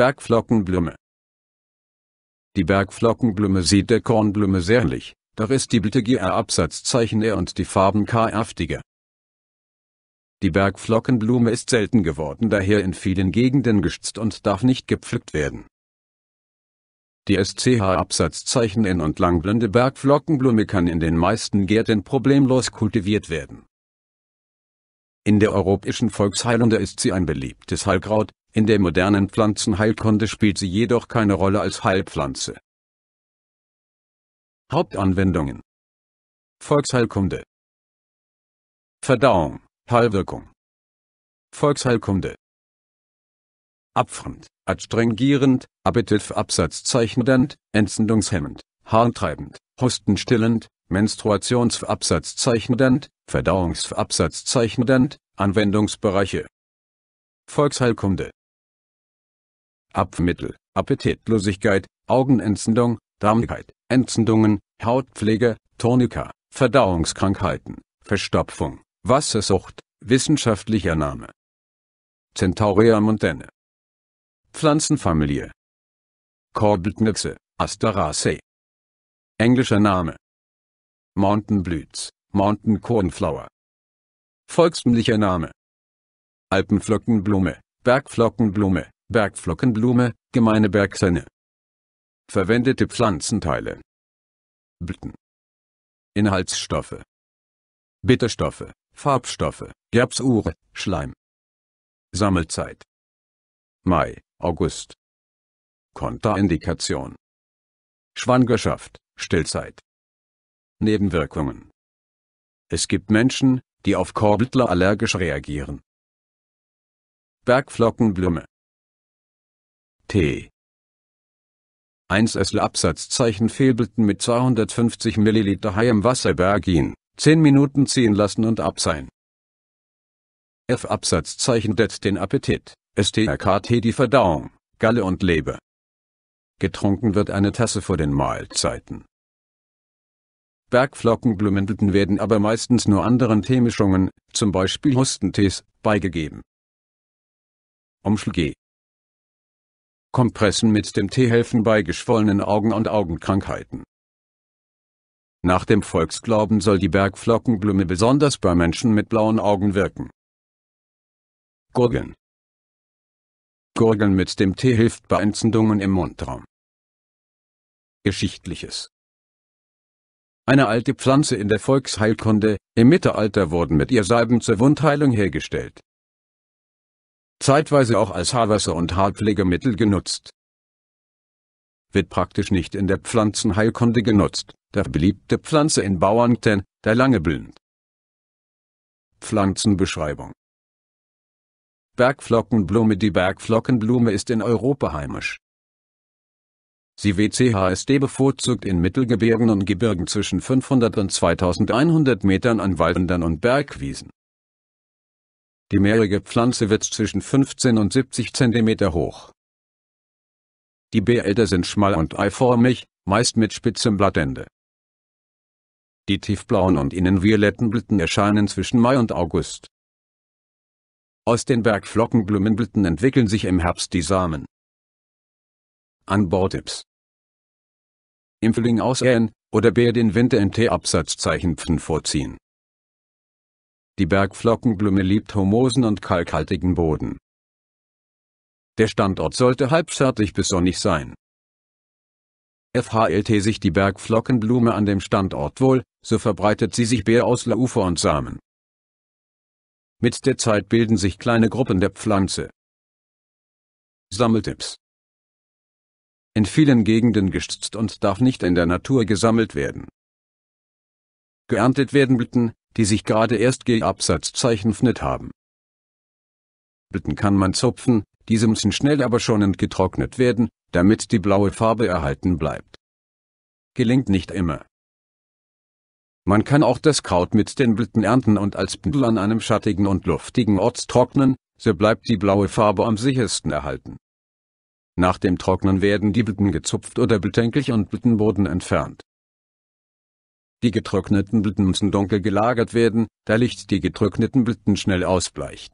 Bergflockenblume. Die Bergflockenblume sieht der Kornblume sehr ähnlich, doch ist die Blüte GR absatzzeichen und die Farben kräftiger. Die Bergflockenblume ist selten geworden, daher in vielen Gegenden geschützt und darf nicht gepflückt werden. Die SCH Absatzzeichen in und langblende Bergflockenblume kann in den meisten Gärten problemlos kultiviert werden. In der europäischen Volksheilung ist sie ein beliebtes Heilkraut, in der modernen Pflanzenheilkunde spielt sie jedoch keine Rolle als Heilpflanze. Hauptanwendungen Volksheilkunde Verdauung, Heilwirkung Volksheilkunde Abfremd, adstringierend, appetitabsatzzeichnend, entzündungshemmend, harntreibend, hustenstillend, menstruationsabsatzzeichnend, verdauungsabsatzzeichnend, Anwendungsbereiche Volksheilkunde Apfmittel, Appetitlosigkeit, Augenentzündung, Darmigkeit, Entzündungen, Hautpflege, Tonika, Verdauungskrankheiten, Verstopfung, Wassersucht, wissenschaftlicher Name. Centauria montane. Pflanzenfamilie. Korbelknöpfe, Asteraceae. Englischer Name. Mountain Blüts, Mountain Cornflower. Volkstümlicher Name. Alpenflockenblume, Bergflockenblume, Bergflockenblume, gemeine Bergsenne. Verwendete Pflanzenteile. Blüten. Inhaltsstoffe. Bitterstoffe, Farbstoffe, Gerbsure, Schleim. Sammelzeit. Mai, August. Kontraindikation. Schwangerschaft, Stillzeit. Nebenwirkungen. Es gibt Menschen, die auf Korbeltler allergisch reagieren. Bergflockenblume. T. 1 Absatzzeichen Fehlbilden mit 250 ml heißem Wasser Bergin, 10 Minuten ziehen lassen und abseihen. F Absatzzeichen det den Appetit, STRKT die Verdauung, Galle und Leber. Getrunken wird eine Tasse vor den Mahlzeiten. Bergflockenblumenblüten werden aber meistens nur anderen Teemischungen, zum Beispiel Hustentees, beigegeben. Umschl Kompressen mit dem Tee helfen bei geschwollenen Augen und Augenkrankheiten. Nach dem Volksglauben soll die Bergflockenblume besonders bei Menschen mit blauen Augen wirken. Gurgeln. Gurgeln mit dem Tee hilft bei Entzündungen im Mundraum. Geschichtliches. Eine alte Pflanze in der Volksheilkunde, im Mittelalter wurden mit ihr Salben zur Wundheilung hergestellt zeitweise auch als Haarwasser und Haarpflegemittel genutzt. Wird praktisch nicht in der Pflanzenheilkunde genutzt, der beliebte Pflanze in Bauernten, der lange blind. Pflanzenbeschreibung Bergflockenblume Die Bergflockenblume ist in Europa heimisch. Sie WCHSD bevorzugt in Mittelgebirgen und Gebirgen zwischen 500 und 2100 Metern an Waldrändern und Bergwiesen. Die mehrige Pflanze wird zwischen 15 und 70 cm hoch. Die Bälder sind schmal und eiformig, meist mit spitzem Blattende. Die tiefblauen und innenvioletten Blüten erscheinen zwischen Mai und August. Aus den Bergflockenblumenblüten entwickeln sich im Herbst die Samen. Anbautipps Im Frühling ausähen oder Bär den Winter in T-Absatzzeichen vorziehen. Die Bergflockenblume liebt humosen und kalkhaltigen Boden. Der Standort sollte halbfertig bis sonnig sein. FHLT sich die Bergflockenblume an dem Standort wohl, so verbreitet sie sich Bär aus Laufer und Samen. Mit der Zeit bilden sich kleine Gruppen der Pflanze. Sammeltipps in vielen Gegenden gestützt und darf nicht in der Natur gesammelt werden. Geerntet werden Blüten, die sich gerade erst geabsatzzeichnet haben. Blüten kann man zupfen, diese müssen schnell aber schonend getrocknet werden, damit die blaue Farbe erhalten bleibt. Gelingt nicht immer. Man kann auch das Kraut mit den Blüten ernten und als Bündel an einem schattigen und luftigen Ort trocknen, so bleibt die blaue Farbe am sichersten erhalten. Nach dem Trocknen werden die Blüten gezupft oder Blütenklich und Blütenboden entfernt. Die getrockneten Blüten müssen dunkel gelagert werden, da Licht die getrockneten Blüten schnell ausbleicht